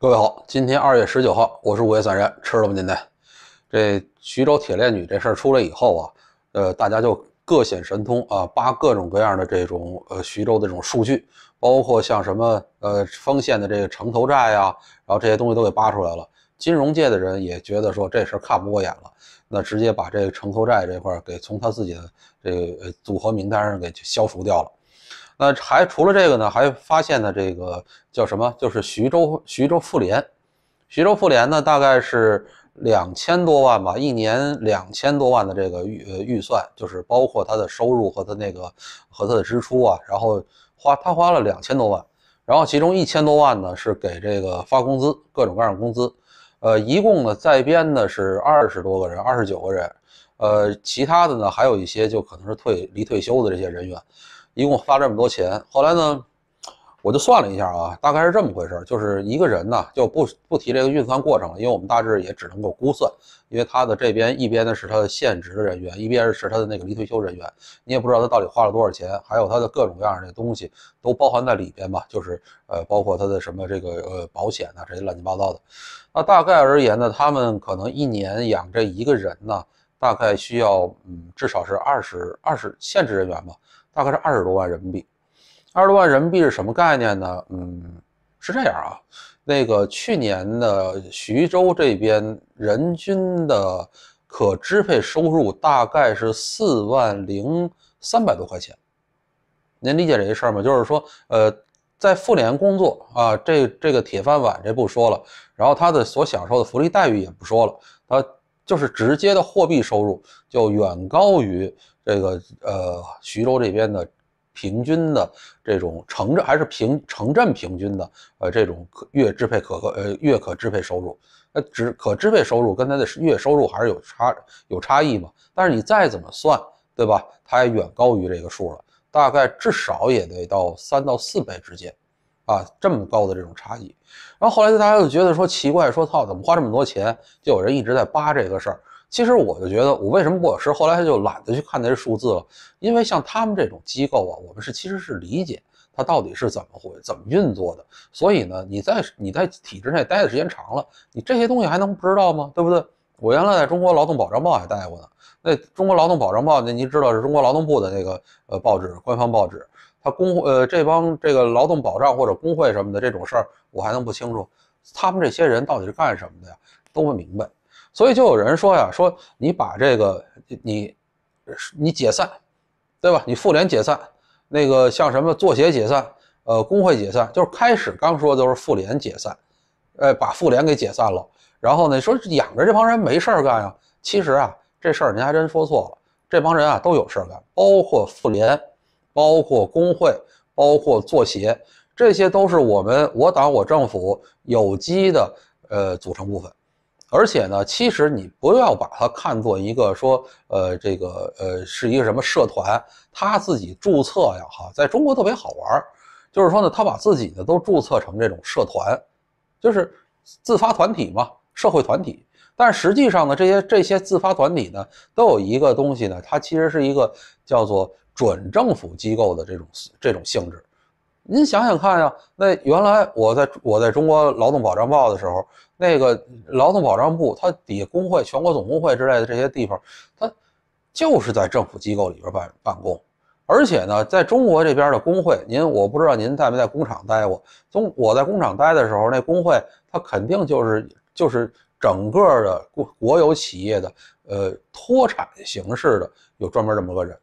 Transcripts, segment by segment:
各位好，今天二月十九号，我是五月三人，吃了吗？今天这徐州铁链女这事儿出来以后啊，呃，大家就各显神通啊，扒各种各样的这种呃徐州的这种数据，包括像什么呃丰县的这个城头债呀，然后这些东西都给扒出来了。金融界的人也觉得说这事儿看不过眼了，那直接把这个城头债这块儿给从他自己的这呃组合名单上给消除掉了。那还除了这个呢，还发现了这个叫什么？就是徐州徐州妇联，徐州妇联呢大概是两千多万吧，一年两千多万的这个预预算，就是包括他的收入和他那个和他的支出啊。然后花，他花了两千多万，然后其中一千多万呢是给这个发工资，各种各样的工资。呃，一共呢在编的是二十多个人，二十九个人。呃，其他的呢还有一些就可能是退离退休的这些人员。一共发这么多钱，后来呢，我就算了一下啊，大概是这么回事，就是一个人呢，就不不提这个运算过程了，因为我们大致也只能够估算，因为他的这边一边呢是他的现职人员，一边是他的那个离退休人员，你也不知道他到底花了多少钱，还有他的各种各样的东西都包含在里边吧，就是呃，包括他的什么这个呃保险啊这些乱七八糟的，那大概而言呢，他们可能一年养这一个人呢，大概需要嗯至少是二十二十限制人员吧。大概是二十多万人民币，二十多万人民币是什么概念呢？嗯，是这样啊，那个去年的徐州这边人均的可支配收入大概是四万零三百多块钱。您理解这些事儿吗？就是说，呃，在妇联工作啊，这这个铁饭碗这不说了，然后他的所享受的福利待遇也不说了，他就是直接的货币收入就远高于。这个呃，徐州这边的平均的这种城镇还是平城镇平均的呃，这种月支配可可呃月可支配收入，那只可支配收入跟他的月收入还是有差有差异嘛？但是你再怎么算，对吧？它也远高于这个数了，大概至少也得到三到四倍之间，啊，这么高的这种差异。然后后来大家就觉得说奇怪，说操，怎么花这么多钱？就有人一直在扒这个事儿。其实我就觉得，我为什么我是后来他就懒得去看那些数字了，因为像他们这种机构啊，我们是其实是理解它到底是怎么回怎么运作的。所以呢，你在你在体制内待的时间长了，你这些东西还能不知道吗？对不对？我原来在中国劳动保障报还待过呢。那中国劳动保障报，那您知道是中国劳动部的那个呃报纸，官方报纸。他工呃这帮这个劳动保障或者工会什么的这种事儿，我还能不清楚？他们这些人到底是干什么的呀？都不明白。所以就有人说呀，说你把这个你，你解散，对吧？你妇联解散，那个像什么作协解散，呃，工会解散，就是开始刚说都是妇联解散，哎，把妇联给解散了，然后呢，说养着这帮人没事儿干呀？其实啊，这事儿您还真说错了，这帮人啊都有事儿干，包括妇联，包括工会，包括作协，这些都是我们我党我政府有机的呃组成部分。而且呢，其实你不要把它看作一个说，呃，这个呃，是一个什么社团，他自己注册呀，哈，在中国特别好玩儿，就是说呢，他把自己呢都注册成这种社团，就是自发团体嘛，社会团体。但实际上呢，这些这些自发团体呢，都有一个东西呢，它其实是一个叫做准政府机构的这种这种性质。您想想看呀，那原来我在我在中国劳动保障报的时候，那个劳动保障部，它底下工会、全国总工会之类的这些地方，它就是在政府机构里边办办公，而且呢，在中国这边的工会，您我不知道您在没在工厂待过，从我在工厂待的时候，那工会它肯定就是就是整个的国国有企业的呃脱产形式的，有专门这么个人。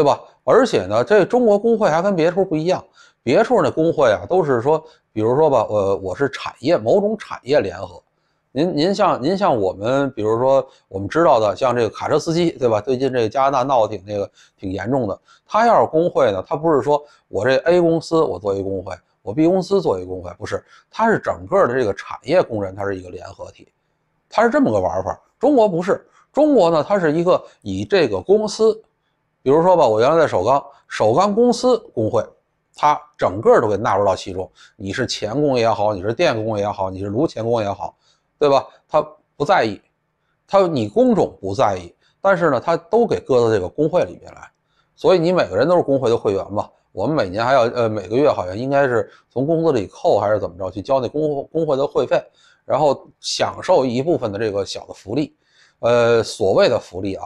对吧？而且呢，这中国工会还跟别处不一样。别处那工会啊，都是说，比如说吧，呃，我是产业某种产业联合。您您像您像我们，比如说我们知道的，像这个卡车司机，对吧？最近这个加拿大闹得挺那个挺严重的。他要是工会呢，他不是说我这 A 公司我做一工会，我 B 公司做一工会，不是，他是整个的这个产业工人，他是一个联合体，他是这么个玩法。中国不是中国呢，它是一个以这个公司。比如说吧，我原来在首钢，首钢公司工会，它整个都给纳入到其中。你是钳工也好，你是电工也好，你是炉钳工也好，对吧？他不在意，他你工种不在意，但是呢，他都给搁到这个工会里面来。所以你每个人都是工会的会员吧？我们每年还要，呃，每个月好像应该是从工资里扣还是怎么着去交那工工会的会费，然后享受一部分的这个小的福利，呃，所谓的福利啊。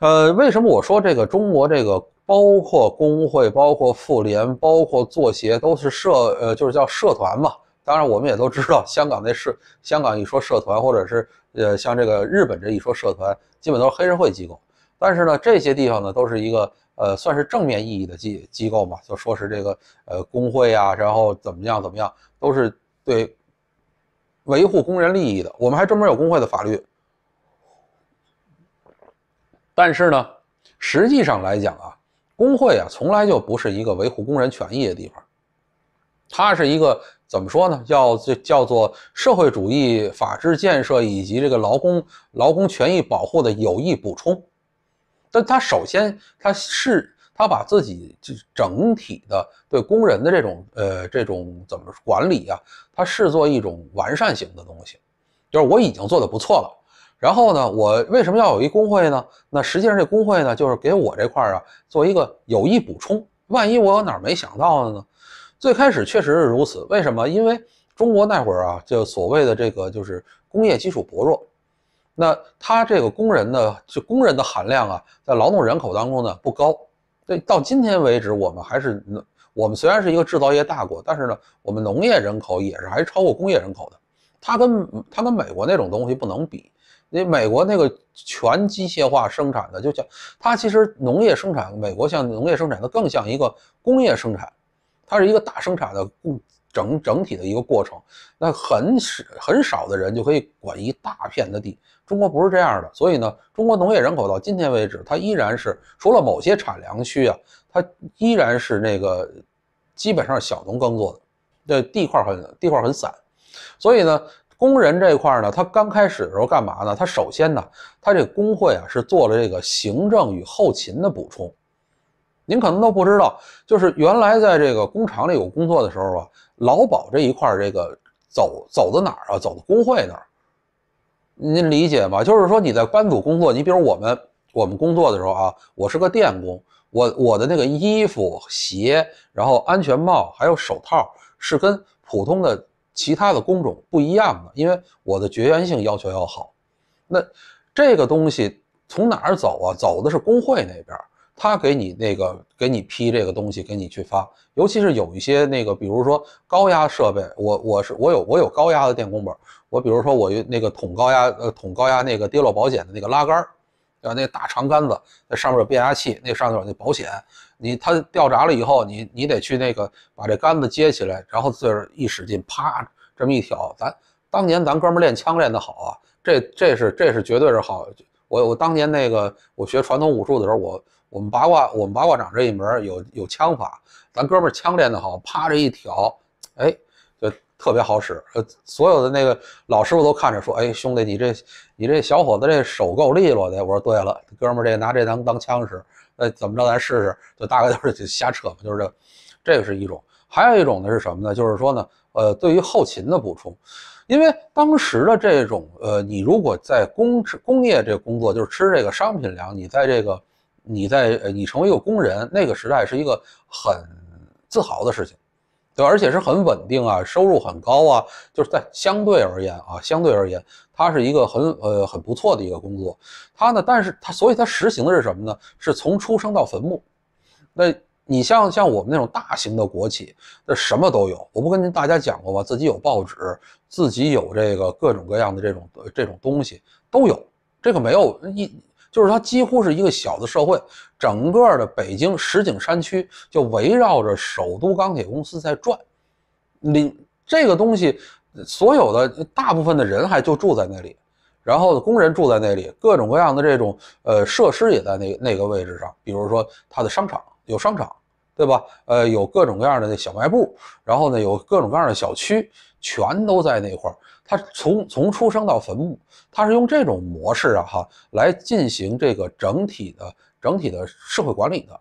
呃，为什么我说这个中国这个包括工会、包括妇联、包括作协，都是社呃，就是叫社团嘛？当然，我们也都知道，香港那社，香港一说社团，或者是呃，像这个日本这一说社团，基本都是黑社会机构。但是呢，这些地方呢，都是一个呃，算是正面意义的机机构嘛？就说是这个呃，工会啊，然后怎么样怎么样，都是对维护工人利益的。我们还专门有工会的法律。但是呢，实际上来讲啊，工会啊从来就不是一个维护工人权益的地方，它是一个怎么说呢？叫这叫做社会主义法治建设以及这个劳工劳工权益保护的有益补充。但它首先，它是它把自己就整体的对工人的这种呃这种怎么管理啊，它视作一种完善型的东西，就是我已经做的不错了。然后呢，我为什么要有一工会呢？那实际上这工会呢，就是给我这块儿啊做一个有益补充。万一我有哪儿没想到的呢？最开始确实是如此。为什么？因为中国那会儿啊，就所谓的这个就是工业基础薄弱，那他这个工人的就工人的含量啊，在劳动人口当中呢不高。对，到今天为止，我们还是，我们虽然是一个制造业大国，但是呢，我们农业人口也是还是超过工业人口的。他跟他跟美国那种东西不能比。那美国那个全机械化生产的，就像它其实农业生产，美国像农业生产，的更像一个工业生产，它是一个大生产的固整整体的一个过程。那很少很少的人就可以管一大片的地。中国不是这样的，所以呢，中国农业人口到今天为止，它依然是除了某些产粮区啊，它依然是那个基本上小农耕作的，那地块很地块很散，所以呢。工人这块呢，他刚开始的时候干嘛呢？他首先呢，他这工会啊是做了这个行政与后勤的补充。您可能都不知道，就是原来在这个工厂里有工作的时候啊，劳保这一块这个走走到哪儿啊，走到工会那儿。您理解吗？就是说你在班组工作，你比如我们我们工作的时候啊，我是个电工，我我的那个衣服、鞋，然后安全帽还有手套是跟普通的。其他的工种不一样的，因为我的绝缘性要求要好。那这个东西从哪儿走啊？走的是工会那边，他给你那个给你批这个东西给你去发。尤其是有一些那个，比如说高压设备，我我是我有我有高压的电工本，我比如说我有那个桶高压呃桶高压那个跌落保险的那个拉杆儿。啊，那大长杆子，那上面有变压器，那上面有那保险。你它掉闸了以后，你你得去那个把这杆子接起来，然后自个儿一使劲，啪，这么一挑。咱当年咱哥们儿练枪练得好啊，这这是这是绝对是好。我我当年那个我学传统武术的时候，我我们八卦我们八卦掌这一门有有枪法，咱哥们儿枪练得好，啪这一挑，哎。特别好使，呃，所有的那个老师傅都看着说，哎，兄弟，你这，你这小伙子这手够利落的。我说对了，哥们儿，这拿这当当枪使，那怎么着，咱试试？就大概就是瞎扯嘛，就是这，这个是一种。还有一种呢是什么呢？就是说呢，呃，对于后勤的补充，因为当时的这种，呃，你如果在工工业这工作，就是吃这个商品粮，你在这个，你在呃，你成为一个工人，那个时代是一个很自豪的事情。对，而且是很稳定啊，收入很高啊，就是在相对而言啊，相对而言，它是一个很呃很不错的一个工作。它呢，但是它，所以它实行的是什么呢？是从出生到坟墓。那你像像我们那种大型的国企，那什么都有。我不跟您大家讲过吗？自己有报纸，自己有这个各种各样的这种这种东西都有。这个没有一。就是它几乎是一个小的社会，整个的北京石景山区就围绕着首都钢铁公司在转。你这个东西，所有的大部分的人还就住在那里，然后工人住在那里，各种各样的这种呃设施也在那那个位置上，比如说它的商场有商场，对吧？呃，有各种各样的那小卖部，然后呢有各种各样的小区，全都在那块儿。他从从出生到坟墓，他是用这种模式啊哈来进行这个整体的整体的社会管理的，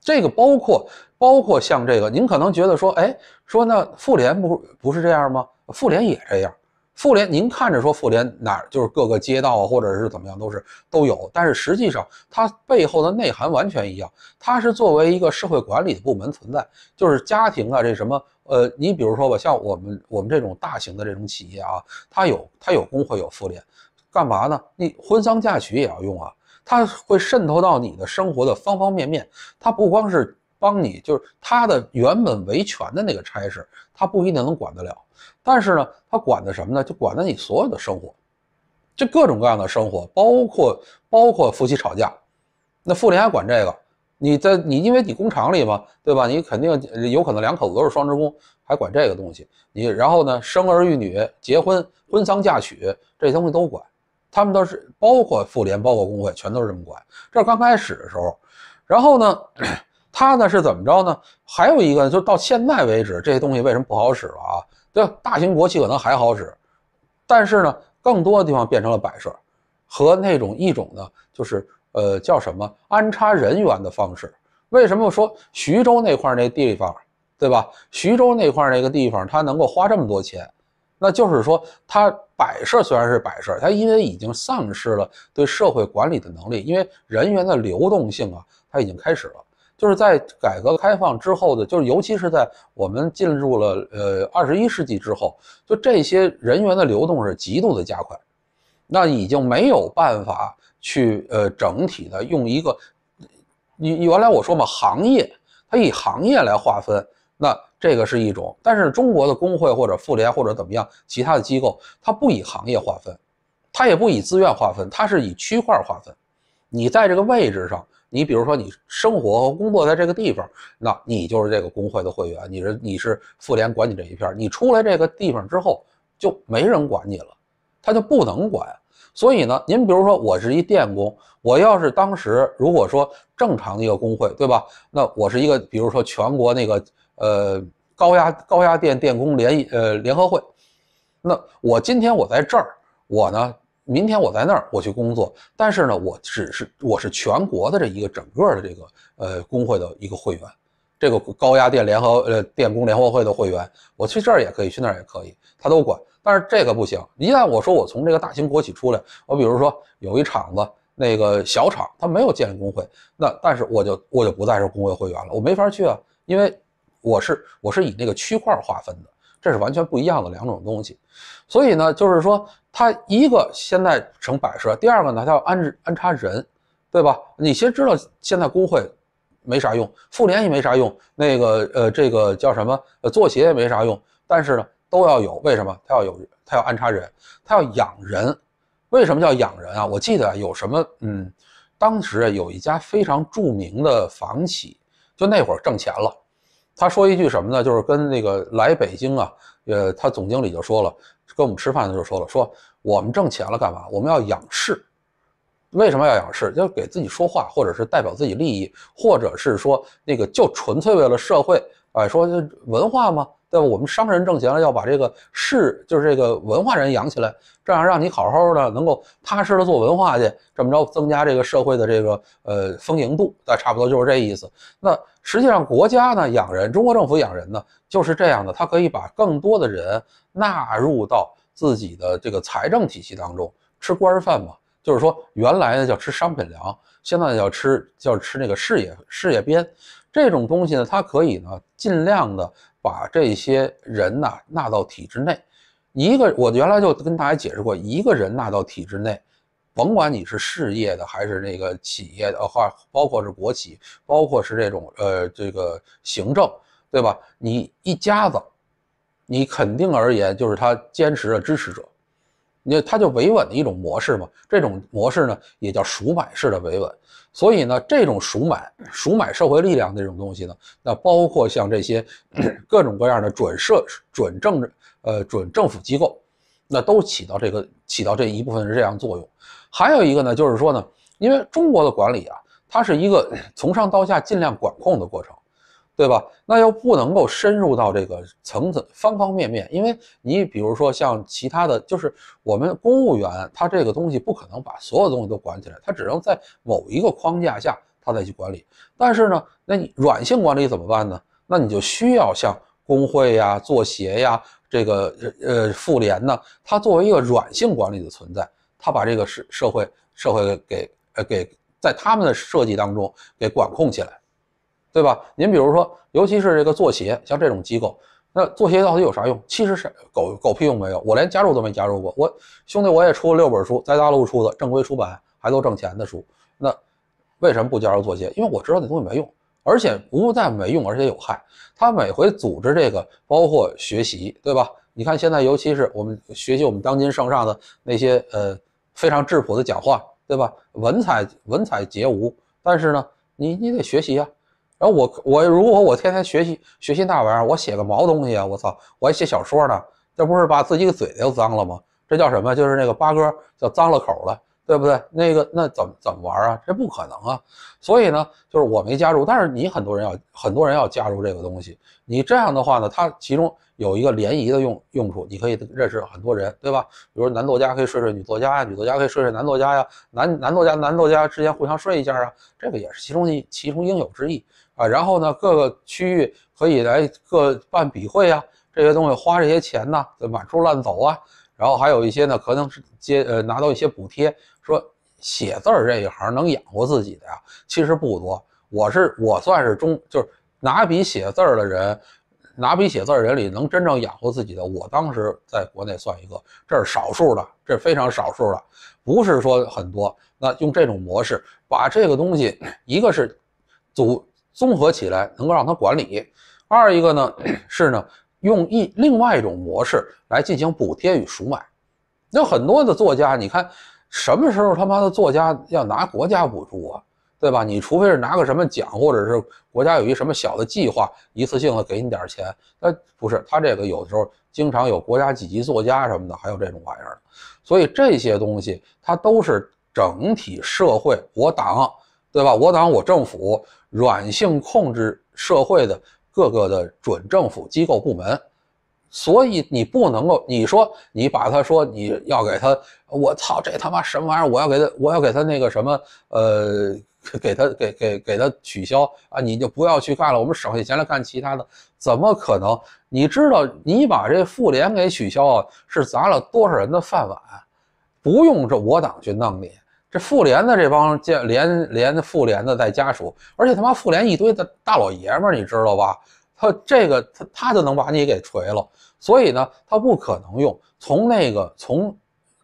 这个包括包括像这个，您可能觉得说，哎，说那妇联不不是这样吗？妇联也这样。妇联，您看着说妇联哪儿就是各个街道啊，或者是怎么样，都是都有。但是实际上，它背后的内涵完全一样，它是作为一个社会管理的部门存在，就是家庭啊，这什么呃，你比如说吧，像我们我们这种大型的这种企业啊，它有它有工会有妇联，干嘛呢？你婚丧嫁娶也要用啊，它会渗透到你的生活的方方面面。它不光是帮你，就是它的原本维权的那个差事，它不一定能管得了。但是呢，他管的什么呢？就管的你所有的生活，这各种各样的生活，包括包括夫妻吵架，那妇联还管这个。你在你因为你工厂里嘛，对吧？你肯定有可能两口子都是双职工，还管这个东西。你然后呢，生儿育女、结婚、婚丧嫁娶这些东西都管。他们都是包括妇联、包括工会，全都是这么管。这刚开始的时候，然后呢，他呢是怎么着呢？还有一个，就到现在为止，这些东西为什么不好使了啊？对大型国企可能还好使，但是呢，更多的地方变成了摆设，和那种一种呢，就是呃叫什么安插人员的方式。为什么说徐州那块那地方，对吧？徐州那块那个地方，它能够花这么多钱，那就是说它摆设虽然是摆设，它因为已经丧失了对社会管理的能力，因为人员的流动性啊，它已经开始了。就是在改革开放之后的，就是尤其是在我们进入了呃二十一世纪之后，就这些人员的流动是极度的加快，那已经没有办法去呃整体的用一个，你原来我说嘛，行业它以行业来划分，那这个是一种，但是中国的工会或者妇联或者怎么样其他的机构，它不以行业划分，它也不以自愿划分，它是以区块划分，你在这个位置上。你比如说，你生活和工作在这个地方，那你就是这个工会的会员，你是你是妇联管你这一片。你出来这个地方之后，就没人管你了，他就不能管。所以呢，您比如说，我是一电工，我要是当时如果说正常的一个工会，对吧？那我是一个，比如说全国那个呃高压高压电电工联呃联合会，那我今天我在这儿，我呢。明天我在那儿，我去工作。但是呢，我只是我是全国的这一个整个的这个呃工会的一个会员，这个高压电联合呃电工联合会的会员，我去这儿也可以，去那儿也可以，他都管。但是这个不行，一旦我说我从这个大型国企出来，我比如说有一厂子，那个小厂他没有建立工会，那但是我就我就不再是工会会员了，我没法去啊，因为我是我是以那个区块划分的。这是完全不一样的两种东西，所以呢，就是说，它一个现在成摆设，第二个呢，它要安置安插人，对吧？你先知道现在工会没啥用，妇联也没啥用，那个呃，这个叫什么？呃，作协也没啥用，但是呢，都要有，为什么？它要有，它要安插人，它要养人，为什么叫养人啊？我记得有什么？嗯，当时有一家非常著名的房企，就那会儿挣钱了。他说一句什么呢？就是跟那个来北京啊，呃，他总经理就说了，跟我们吃饭的时候说了，说我们挣钱了干嘛？我们要养视。为什么要养视？就给自己说话，或者是代表自己利益，或者是说那个就纯粹为了社会哎，说文化吗？对吧？我们商人挣钱了，要把这个事，就是这个文化人养起来，这样让你好好的，能够踏实的做文化去，这么着增加这个社会的这个呃丰盈度。那差不多就是这意思。那实际上国家呢养人，中国政府养人呢，就是这样的，他可以把更多的人纳入到自己的这个财政体系当中，吃官饭嘛。就是说原来呢叫吃商品粮，现在叫吃叫吃那个事业事业编，这种东西呢，它可以呢尽量的。把这些人呐纳到体制内，一个我原来就跟大家解释过，一个人纳到体制内，甭管你是事业的还是那个企业的，呃，或包括是国企，包括是这种呃这个行政，对吧？你一家子，你肯定而言就是他坚持的支持者。为它就维稳的一种模式嘛，这种模式呢也叫赎买式的维稳，所以呢这种赎买赎买社会力量这种东西呢，那包括像这些 各种各样的准社、准政治、呃、准政府机构，那都起到这个起到这一部分是这样作用。还有一个呢就是说呢，因为中国的管理啊，它是一个 从上到下尽量管控的过程。对吧？那又不能够深入到这个层层方方面面，因为你比如说像其他的，就是我们公务员，他这个东西不可能把所有东西都管起来，他只能在某一个框架下他再去管理。但是呢，那你软性管理怎么办呢？那你就需要像工会呀、作协呀、这个呃呃妇联呢，它作为一个软性管理的存在，它把这个社社会社会给呃给在他们的设计当中给管控起来。对吧？您比如说，尤其是这个作协，像这种机构，那作协到底有啥用？其实是狗狗屁用没有。我连加入都没加入过。我兄弟我也出了六本书，在大陆出的正规出版还都挣钱的书。那为什么不加入作协？因为我知道那东西没用，而且不但没用，而且有害。他每回组织这个，包括学习，对吧？你看现在，尤其是我们学习我们当今圣上的那些呃非常质朴的讲话，对吧？文采文采皆无，但是呢，你你得学习呀。然后我我如果我天天学习学习那玩意儿，我写个毛东西啊！我操，我还写小说呢，这不是把自己的嘴都脏了吗？这叫什么？就是那个八哥叫脏了口了，对不对？那个那怎么怎么玩啊？这不可能啊！所以呢，就是我没加入，但是你很多人要很多人要加入这个东西，你这样的话呢，它其中。有一个联谊的用用处，你可以认识很多人，对吧？比如说男作家可以睡睡女作家呀，女作家可以睡睡男作家呀，男男作家男作家之间互相睡一下啊，这个也是其中其中应有之意啊。然后呢，各个区域可以来各办笔会啊，这些东西花这些钱呢，在满处乱走啊。然后还有一些呢，可能是接呃拿到一些补贴，说写字儿这一行能养活自己的呀，其实不多。我是我算是中，就是拿笔写字儿的人。拿笔写字的人里，能真正养活自己的，我当时在国内算一个，这是少数的，这非常少数的，不是说很多。那用这种模式，把这个东西，一个是组综合起来能够让他管理，二一个呢是呢用一另外一种模式来进行补贴与赎买。那很多的作家，你看什么时候他妈的作家要拿国家补助啊？对吧？你除非是拿个什么奖，或者是国家有一什么小的计划，一次性的给你点钱，那不是他这个有的时候经常有国家几级作家什么的，还有这种玩意儿，所以这些东西它都是整体社会，我党，对吧？我党我政府软性控制社会的各个的准政府机构部门，所以你不能够你说你把他说你要给他，我操这他妈什么玩意儿？我要给他，我要给他那个什么呃。给他给给给他取消啊！你就不要去干了，我们省下钱来干其他的，怎么可能？你知道你把这妇联给取消啊，是砸了多少人的饭碗？不用这我党去弄你，这妇联的这帮连连妇联的带家属，而且他妈妇联一堆的大老爷们儿，你知道吧？他这个他他就能把你给锤了，所以呢，他不可能用从那个从。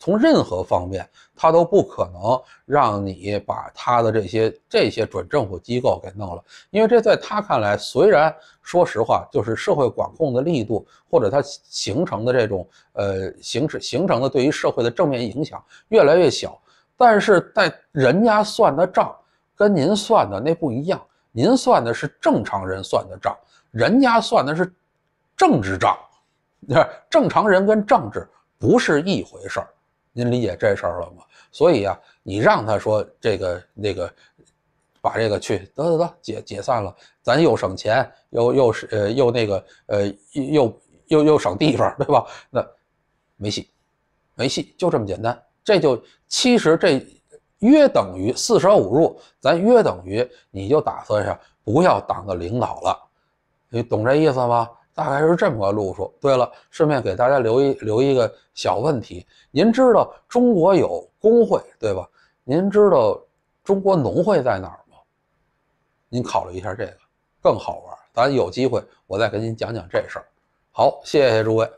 从任何方面，他都不可能让你把他的这些这些准政府机构给弄了，因为这在他看来，虽然说实话，就是社会管控的力度或者他形成的这种呃形形成的对于社会的正面影响越来越小，但是在人家算的账跟您算的那不一样，您算的是正常人算的账，人家算的是政治账，正常人跟政治不是一回事儿。您理解这事儿了吗？所以啊，你让他说这个那个，把这个去得得得解解散了，咱又省钱，又又是呃又那个呃又又又省地方，对吧？那没戏，没戏，就这么简单。这就其实这约等于四舍五入，咱约等于你就打算下，不要当个领导了，你懂这意思吗？大概是这么个路数。对了，顺便给大家留一留一个小问题：您知道中国有工会对吧？您知道中国农会在哪儿吗？您考虑一下这个，更好玩。咱有机会我再给您讲讲这事儿。好，谢谢诸位。